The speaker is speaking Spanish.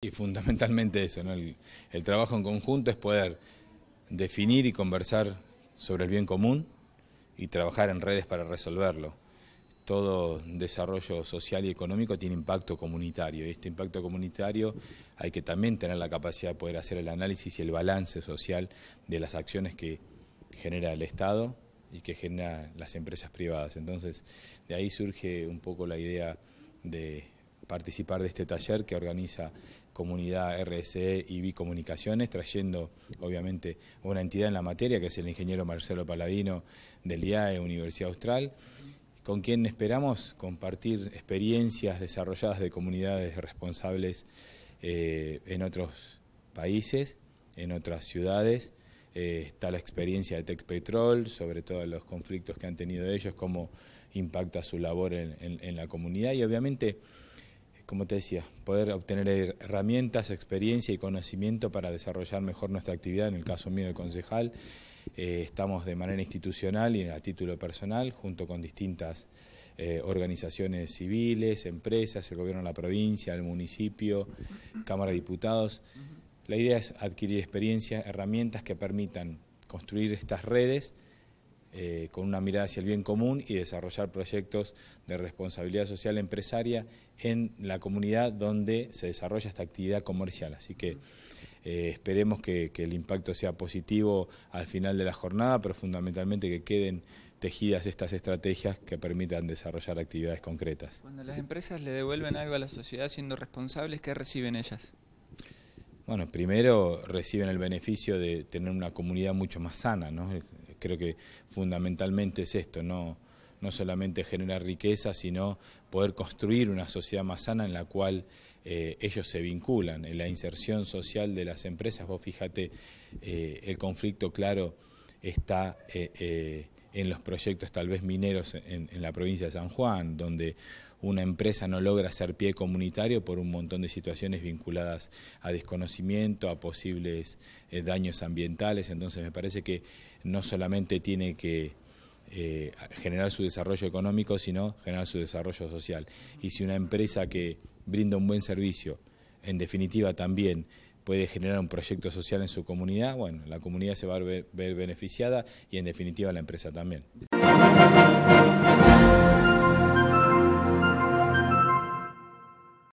Y fundamentalmente eso, ¿no? el, el, trabajo en conjunto es poder definir y conversar sobre el bien común y trabajar en redes para resolverlo. Todo desarrollo social y económico tiene impacto comunitario y este impacto comunitario hay que también tener la capacidad de poder hacer el análisis y el balance social de las acciones que genera el Estado y que genera las empresas privadas. Entonces, de ahí surge un poco la idea de participar de este taller que organiza Comunidad RSE y Bicomunicaciones, trayendo obviamente una entidad en la materia que es el ingeniero Marcelo Paladino del IAE Universidad Austral, con quien esperamos compartir experiencias desarrolladas de comunidades responsables eh, en otros países, en otras ciudades. Eh, está la experiencia de Petrol, sobre todo los conflictos que han tenido ellos, cómo impacta su labor en la comunidad y obviamente como te decía, poder obtener herramientas, experiencia y conocimiento para desarrollar mejor nuestra actividad, en el caso mío de concejal. Eh, estamos de manera institucional y a título personal, junto con distintas eh, organizaciones civiles, empresas, el gobierno de la provincia, el municipio, Cámara de Diputados. La idea es adquirir experiencia, herramientas que permitan construir estas redes eh, con una mirada hacia el bien común y desarrollar proyectos de responsabilidad social empresaria en la comunidad donde se desarrolla esta actividad comercial. Así que eh, esperemos que, que el impacto sea positivo al final de la jornada, pero fundamentalmente que queden tejidas estas estrategias que permitan desarrollar actividades concretas. Cuando las empresas le devuelven algo a la sociedad siendo responsables, ¿qué reciben ellas? Bueno, primero reciben el beneficio de tener una comunidad mucho más sana, ¿no? creo que fundamentalmente es esto, no, no solamente generar riqueza, sino poder construir una sociedad más sana en la cual eh, ellos se vinculan. En la inserción social de las empresas, vos fíjate, eh, el conflicto claro está... Eh, en los proyectos tal vez mineros en, la provincia de San Juan, donde una empresa no logra hacer pie comunitario por un montón de situaciones vinculadas a desconocimiento, a posibles eh, daños ambientales. Entonces me parece que no solamente tiene que eh, generar su desarrollo económico, sino generar su desarrollo social. Y si una empresa que brinda un buen servicio, en definitiva también puede generar un proyecto social en su comunidad, bueno, la comunidad se va a ver beneficiada y en definitiva la empresa también.